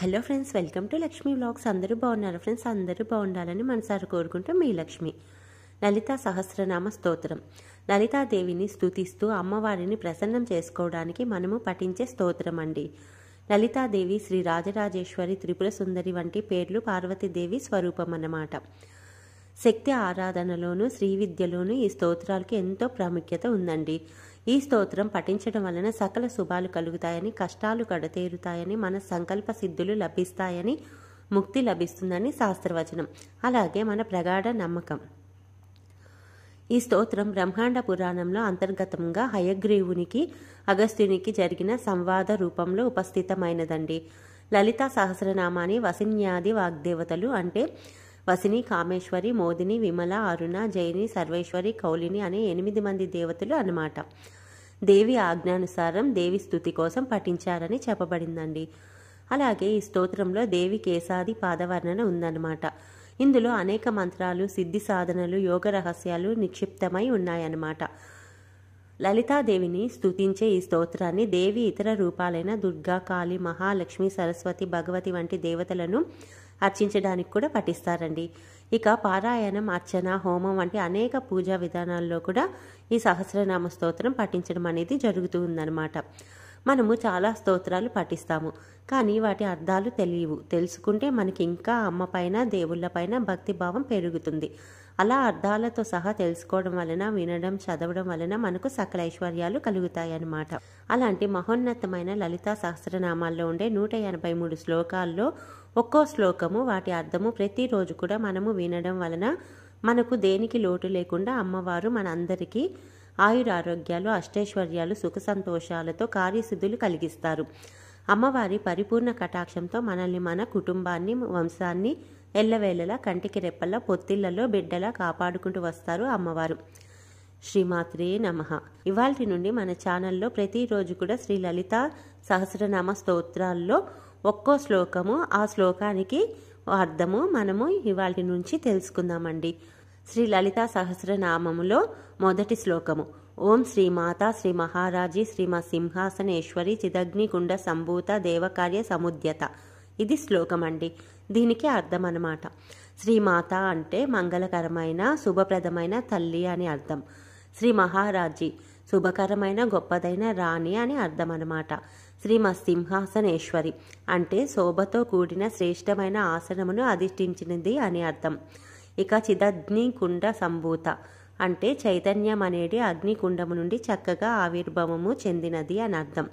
hello friends welcome to Lakshmi blogs అందరూ బాగున్నారు friends అందరూ బాగుండాలని మనసారి కోరుకుంటూ మీ లక్ష్మి లలిత సహస్రనామ స్తోత్రం లలితాదేవిని స్థుతిస్తూ అమ్మవారిని ప్రసన్నం చేసుకోవడానికి మనము పఠించే స్తోత్రం అండి లలితాదేవి శ్రీ రాజరాజేశ్వరి త్రిపుర సుందరి వంటి పేర్లు పార్వతీదేవి స్వరూపం అన్నమాట శక్తి ఆరాధనలోను శ్రీ విద్యలోను ఈ స్తోత్రాలకు ఎంతో ప్రాముఖ్యత ఉందండి ఈ స్తోత్రం పఠించడం వలన సకల శుభాలు కలుగుతాయని కష్టాలు కడతేరుతాయని మన సంకల్ప సిద్ధులు లభిస్తాయని ముక్తి లభిస్తుందని శాస్త్రవచనం అలాగే మన ప్రగాఢ నమ్మకం ఈ స్తోత్రం బ్రహ్మాండ పురాణంలో అంతర్గతంగా హయగ్రీవునికి అగస్త్యునికి జరిగిన సంవాద రూపంలో ఉపస్థితమైనదండి లలితా సహస్రనామాని వసిన్యాది వాగ్దేవతలు అంటే వసిని కామేశ్వరి మోదిని విమల అరుణ జైని సర్వేశ్వరి కౌలిని అనే ఎనిమిది మంది దేవతలు అన్నమాట దేవి ఆజ్ఞానుసారం దేవి స్థుతి కోసం పఠించారని చెప్పబడిందండి అలాగే ఈ స్తోత్రంలో దేవి కేశాది పాదవర్ణన ఉందన్నమాట ఇందులో అనేక మంత్రాలు సిద్ధి సాధనలు యోగ రహస్యాలు నిక్షిప్తమై ఉన్నాయన్నమాట లలితాదేవిని స్థుతించే ఈ స్తోత్రాన్ని దేవి ఇతర రూపాలైన దుర్గా కాళీ మహాలక్ష్మి సరస్వతి భగవతి వంటి దేవతలను అర్చించడానికి కూడా పఠిస్తారండి ఇక పారాయణం అర్చన హోమం వంటి అనేక పూజా విధానాల్లో కూడా ఈ సహస్రనామ స్తోత్రం పఠించడం అనేది జరుగుతూ ఉందన్నమాట మనము చాలా స్తోత్రాలు పఠిస్తాము కానీ వాటి అర్థాలు తెలియవు తెలుసుకుంటే మనకి ఇంకా అమ్మపైన పైన భక్తిభావం పెరుగుతుంది అలా అర్థాలతో సహా తెలుసుకోవడం వలన వినడం చదవడం వలన మనకు సకల ఐశ్వర్యాలు కలుగుతాయన్నమాట అలాంటి మహోన్నతమైన లలితా సహస్రనామాల్లో ఉండే నూట ఎనభై మూడు శ్లోకాల్లో ఒక్కో శ్లోకము వాటి అర్థము ప్రతిరోజు కూడా మనము వినడం వలన మనకు దేనికి లోటు లేకుండా అమ్మవారు మనందరికీ ఆయురారోగ్యాలు అష్టైశ్వర్యాలు సుఖ సంతోషాలతో కార్యసిద్ధులు కలిగిస్తారు అమ్మవారి పరిపూర్ణ కటాక్షంతో మనల్ని మన కుటుంబాన్ని వంశాన్ని ఎల్లవేళలా కంటికి రెప్పల్లా పొత్తిళ్లలో బిడ్డలా కాపాడుకుంటూ వస్తారు అమ్మవారు శ్రీమాత్రే నమ ఇవాల్టి నుండి మన ఛానల్లో ప్రతిరోజు కూడా శ్రీ లలిత సహస్రనామ స్తోత్రాల్లో ఒక్కో శ్లోకము ఆ శ్లోకానికి అర్థము మనము ఇవాటి నుంచి తెలుసుకుందామండి శ్రీ లలిత సహస్రనామములో మొదటి శ్లోకము ఓం శ్రీమాత శ్రీ మహారాజీ శ్రీ మా సింహాసనేశ్వరి చిదగ్నిగుండ సంభూత దేవకార్య సముద్యత ఇది శ్లోకం అండి దీనికి అర్థం శ్రీ శ్రీమాత అంటే మంగళకరమైన శుభప్రదమైన తల్లి అని అర్థం శ్రీ మహారాజీ శుభకరమైన గొప్పదైన రాణి అని అర్థం అనమాట శ్రీ సింహాసనేశ్వరి అంటే శోభతో కూడిన శ్రేష్టమైన ఆసనమును అధిష్ఠించినది అని అర్థం ఇక చిదగ్ని కుండ సంభూత అంటే చైతన్యం అనేది అగ్నికుండము నుండి చక్కగా ఆవిర్భవము చెందినది అని అర్థం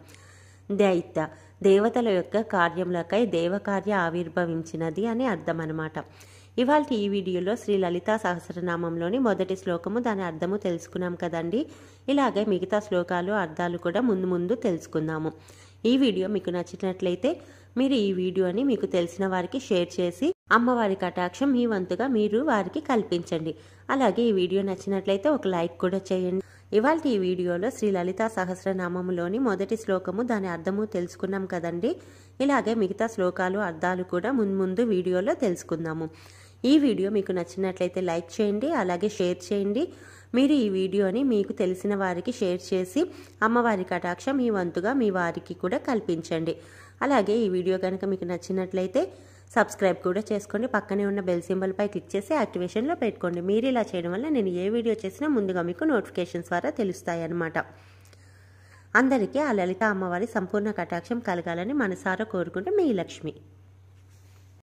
దైత్య దేవతల యొక్క కార్యములకై దేవకార్య ఆవిర్భవించినది అని అర్థం అనమాట ఇవాళ ఈ వీడియోలో శ్రీ లలితా సహస్రనామంలోని మొదటి శ్లోకము దాని అర్థము తెలుసుకున్నాం కదండి ఇలాగే మిగతా శ్లోకాలు అర్థాలు కూడా ముందు ముందు తెలుసుకుందాము ఈ వీడియో మీకు నచ్చినట్లయితే మీరు ఈ వీడియోని మీకు తెలిసిన వారికి షేర్ చేసి అమ్మవారి కటాక్షం మీ వంతుగా మీరు వారికి కల్పించండి అలాగే ఈ వీడియో నచ్చినట్లయితే ఒక లైక్ కూడా చేయండి ఇవాళ ఈ వీడియోలో శ్రీ లలితా సహస్రనామములోని మొదటి శ్లోకము దాని అర్థము తెలుసుకున్నాం కదండి ఇలాగే మిగతా శ్లోకాలు అర్థాలు కూడా మున్ముందు వీడియోలో తెలుసుకుందాము ఈ వీడియో మీకు నచ్చినట్లయితే లైక్ చేయండి అలాగే షేర్ చేయండి మీరు ఈ వీడియోని మీకు తెలిసిన వారికి షేర్ చేసి అమ్మవారి కటాక్షం మీ వంతుగా మీ వారికి కూడా కల్పించండి అలాగే ఈ వీడియో కనుక మీకు నచ్చినట్లయితే సబ్స్క్రైబ్ కూడా చేసుకోండి పక్కనే ఉన్న బెల్ సింబల్పై క్లిక్ చేసి యాక్టివేషన్లో పెట్టుకోండి మీరు ఇలా చేయడం వల్ల నేను ఏ వీడియో చేసినా ముందుగా మీకు నోటిఫికేషన్స్ ద్వారా తెలుస్తాయి అన్నమాట అందరికీ ఆ లలిత అమ్మవారి సంపూర్ణ కటాక్షం కలగాలని మనసారా కోరుకుంటూ మీ లక్ష్మి